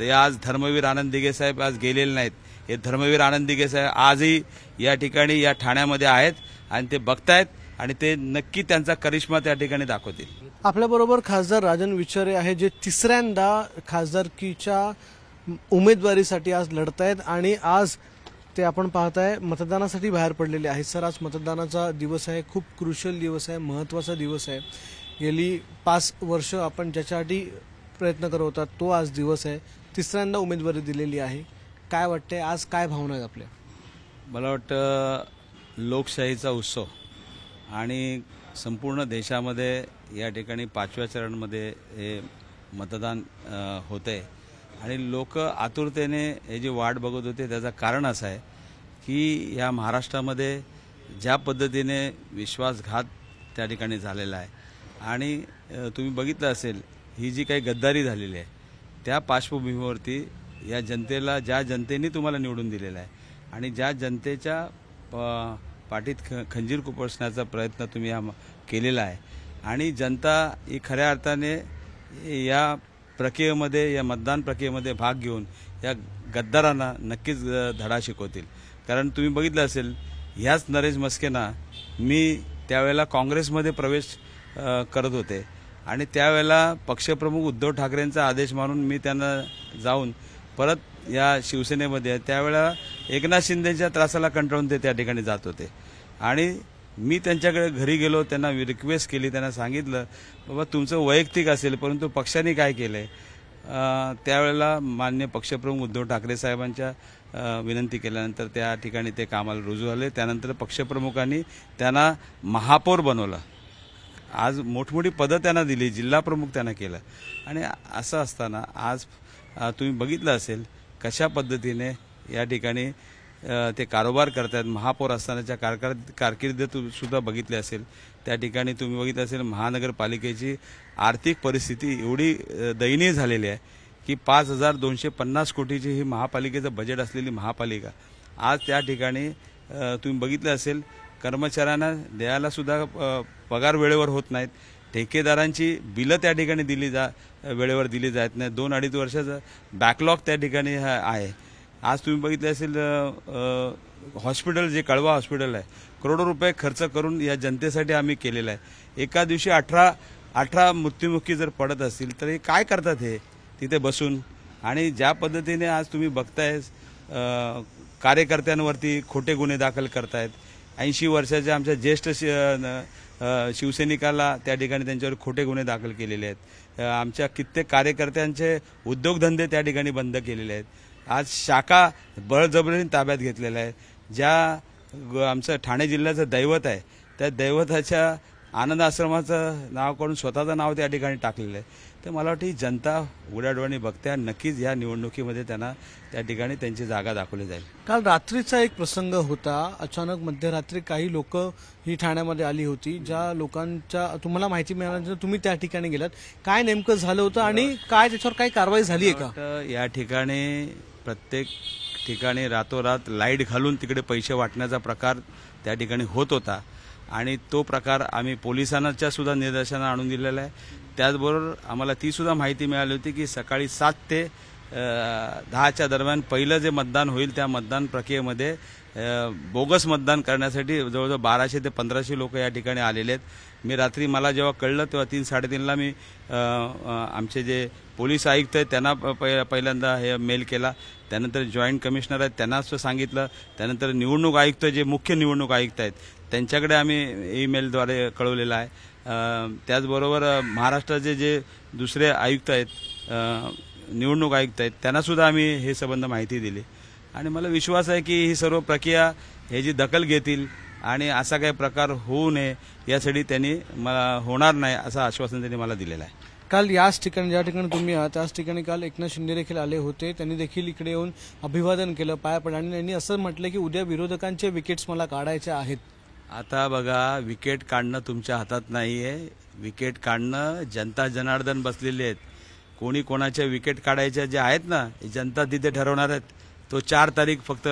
ते आज धर्मवीर आनंद दिघेसाहेब आज गेलेले नाहीत हे धर्मवीर आनंद दिघेसाहेब आजही या ठिकाणी या ठाण्यामध्ये आहेत आणि ते बघतायत आणि ते नक्की त्यांचा करिश्मा त्या ठिकाणी दाखवतील आपल्याबरोबर खासदार राजन विचारे आहे जे तिसऱ्यांदा खासदारकीच्या उमेदवारीसाठी आज लढत आहेत आणि आज ते आपण पाहताय मतदानासाठी बाहेर पडलेले आहेत सर आज मतदानाचा दिवस आहे खूप क्रुशल दिवस आहे महत्त्वाचा दिवस आहे गेली पाच वर्ष आपण ज्याच्यासाठी प्रयत्न करत होता तो आज दिवस आहे तिसऱ्यांदा उमेदवारी दिलेली आहे काय वाटते आज काय भावना आहेत आपल्या मला वाटतं लोकशाहीचा उत्सव आणि संपूर्ण देशामध्ये या ठिकाणी पाचव्या चरणमध्ये हे मतदान होत आहे आणि लोक आतुरतेने हे जी वाट बघत होते त्याचं कारण असं आहे की या महाराष्ट्रामध्ये ज्या पद्धतीने विश्वासघात त्या ठिकाणी झालेला आहे आणि तुम्ही बघितलं असेल ही जी काही गद्दारी झालेली आहे त्या पार्श्वभूमीवरती या जनतेला ज्या जनतेने तुम्हाला निवडून दिलेला आहे आणि ज्या जनतेच्या प पाठीत ख खंजीर कुपसण्याचा प्रयत्न तुम्ही हा केलेला आहे आणि जनता ही खऱ्या अर्थाने या प्रक्रियेमध्ये या मतदान प्रक्रियेमध्ये भाग घेऊन या गद्दारांना नक्कीच धडा शिकवतील कारण तुम्ही बघितलं असेल ह्याच नरेश मस्केना मी त्यावेळेला काँग्रेसमध्ये प्रवेश करत होते आणि त्यावेळेला पक्षप्रमुख उद्धव ठाकरेंचा आदेश मानून मी त्यांना जाऊन परत या शिवसेनेमध्ये त्यावेळेला एकनाथ शिंदेच्या त्रासाला कंटाळून ते त्या ठिकाणी जात होते आणि मी त्यांच्याकडे घरी गेलो त्यांना रिक्वेस्ट केली त्यांना सांगितलं बाबा तुमचं वैयक्तिक असेल परंतु पक्षाने काय केलं आहे त्यावेळेला मान्य पक्षप्रमुख उद्धव ठाकरे साहेबांच्या विनंती केल्यानंतर त्या ठिकाणी ते कामाला रुजू झाले त्यानंतर पक्षप्रमुखांनी त्यांना महापौर बनवलं आज मोठमोठी पदं त्यांना दिली जिल्हा प्रमुख त्यांना केलं आणि असं असताना आज तुम्ही बघितलं असेल कशा पद्धतीने या ठिकाणी ते कारोबार करतात महापौर असतानाच्या कारकार कारकिर्दीत सुद्धा बघितले असेल त्या ठिकाणी तुम्ही बघितलं असेल महानगरपालिकेची आर्थिक परिस्थिती एवढी दयनीय झालेली आहे की पाच हजार दोनशे पन्नास कोटीची ही महापालिकेचं बजेट असलेली महापालिका आज त्या ठिकाणी तुम्ही बघितलं असेल कर्मचाऱ्यांना द्यायला सुद्धा पगार वेळेवर होत नाहीत ठेकेदारांची बिलं त्या ठिकाणी दिली जा वेळेवर दिली जात नाही दोन अडीच वर्षाचं बॅकलॉग त्या ठिकाणी आहे आज तुम्ही बघितले असेल हॉस्पिटल जे कळवा हॉस्पिटल आहे करोडो रुपये खर्च करून या जनतेसाठी आम्ही केलेला आहे एका दिवशी अठरा अठरा मृत्युमुखी जर पडत असतील तर हे काय करतात हे तिथे बसून आणि ज्या पद्धतीने आज तुम्ही बघताय कार्यकर्त्यांवरती खोटे गुन्हे दाखल करतायत ऐंशी वर्षाच्या आमच्या ज्येष्ठ शि शिवसैनिकाला त्या ठिकाणी त्यांच्यावर खोटे गुन्हे दाखल केलेले आहेत आमच्या कित्येक कार्यकर्त्यांचे उद्योगधंदे त्या ठिकाणी बंद केलेले आहेत आज शाखा बळजबरीने ताब्यात घेतलेल्या आहेत ज्या आमचं ठाणे जिल्ह्याचं दैवत आहे त्या दैवताच्या आनंद आश्रमाचं नाव काढून स्वतःचं नाव त्या ठिकाणी टाकलेलं आहे तर मला वाटतं जनता उड्या डोळ्यांनी बघत्या नक्कीच या निवडणुकीमध्ये त्यांना त्या ठिकाणी त्यांची जागा दाखवली जाईल काल रात्रीचा एक प्रसंग होता अचानक मध्यरात्री काही लोक ही ठाण्यामध्ये आली होती ज्या लोकांच्या तुम्हाला माहिती मिळाल्यानंतर तुम्ही त्या ठिकाणी गेलात काय नेमकं झालं होतं आणि काय त्याच्यावर काही कारवाई झाली आहे का या ठिकाणी प्रत्येक ठिकाणी रातोरात लाईट घालून तिकडे पैसे वाटण्याचा प्रकार त्या ठिकाणी होत होता आणि तो प्रकार आम्ही पोलिसांच्या सुद्धा निदर्शनात आणून दिलेला आहे त्याचबरोबर आम्हाला तीसुद्धा माहिती मिळाली होती की सकाळी सात ते दहाच्या दरम्यान पहिलं जे मतदान होईल त्या मतदान प्रक्रियेमध्ये बोगस मतदान करण्यासाठी जवळजवळ बाराशे ते पंधराशे लोक या ठिकाणी आलेले आहेत मी रात्री मला जेव्हा कळलं तेव्हा तीन साडेतीनला मी आमचे जे पोलीस आयुक्त आहेत त्यांना पहिल्यांदा हे मेल केला त्यानंतर जॉईंट कमिशनर आहेत त्यांनाच सांगितलं त्यानंतर निवडणूक आयुक्त जे मुख्य निवडणूक आयुक्त आहेत त्यांच्याकडे आम्ही ईमेलद्वारे कळवलेलं आहे त्याचबरोबर महाराष्ट्राचे जे दुसरे आयुक्त आहेत निवडणूक आयुक्त आहेत त्यांनासुद्धा आम्ही हे संबंध माहिती दिली आणि मला विश्वास आहे की ही सर्व प्रक्रिया हे जी दखल घेतील आणि असा काही प्रकार होऊ नये यासाठी त्यांनी मला होणार नाही असं आश्वासन त्यांनी मला दिलेलं आहे काल याच ठिकाणी ज्या ठिकाणी तुम्ही आहात त्याच ठिकाणी काल एकनाथ शिंदे देखील आले होते त्यांनी देखील इकडे येऊन अभिवादन केलं पाया पडलं आणि त्यांनी असं म्हटलं की उद्या विरोधकांचे विकेट्स मला काढायचे आहेत आता बघा विकेट काढणं तुमच्या हातात नाही आहे विकेट काढणं जनता जनार्दन बसलेले आहेत कोणी कोणाच्या विकेट काढायच्या ज्या आहेत ना जनता तिथे ठरवणार आहेत तो चार तारीख फक्त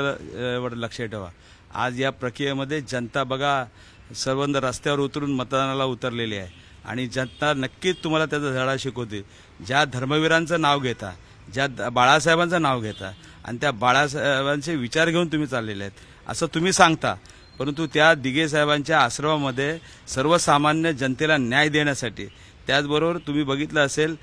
लक्ष ठेवा आज या प्रक्रियेमध्ये जनता बघा सर्व रस्त्यावर उतरून मतदानाला उतरलेली आहे आणि जनता नक्कीच तुम्हाला त्याचा धडा शिकवतील ज्या धर्मवीरांचं नाव घेता ज्या बाळासाहेबांचं नाव घेता आणि त्या बाळासाहेबांचे विचार घेऊन तुम्ही चाललेले आहेत असं तुम्ही सांगता परंतु त्या दिघे साहेबांच्या आश्रमामध्ये सर्वसामान्य जनतेला न्याय देण्यासाठी त्याचबरोबर तुम्ही बघितलं असेल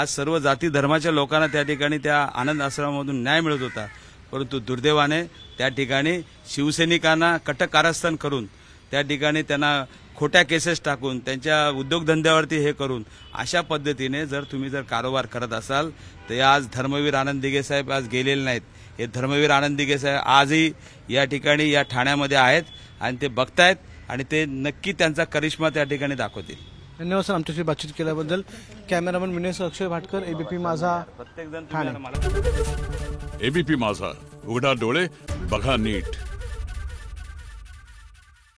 आज सर्व जाती धर्माच्या लोकांना त्या ठिकाणी त्या आनंद आश्रमामधून न्याय मिळत होता परंतु दुर्दैवाने त्या ठिकाणी शिवसैनिकांना कटक कारस्थान करून त्या ठिकाणी त्यांना खोट्या केसेस टाकून त्यांच्या उद्योगधंद्यावरती हे करून अशा पद्धतीने जर तुम्ही जर कारोबार करत असाल तर आज धर्मवीर आनंद दिगे साहेब आज गेलेले नाहीत हे धर्मवीर आनंद दिगेसाहेब साहेब आजही या ठिकाणी या ठाण्यामध्ये आहेत आणि ते बघतायत आणि ते नक्की त्यांचा करिश्मा त्या ठिकाणी दाखवतील धन्यवाद सर आमच्याशी बातचीत केल्याबद्दल कॅमेरामन विनेश अक्षय भाटकर एबीपी माझा प्रत्येक जण एबीपी माझा उघडा डोळे बघा नीट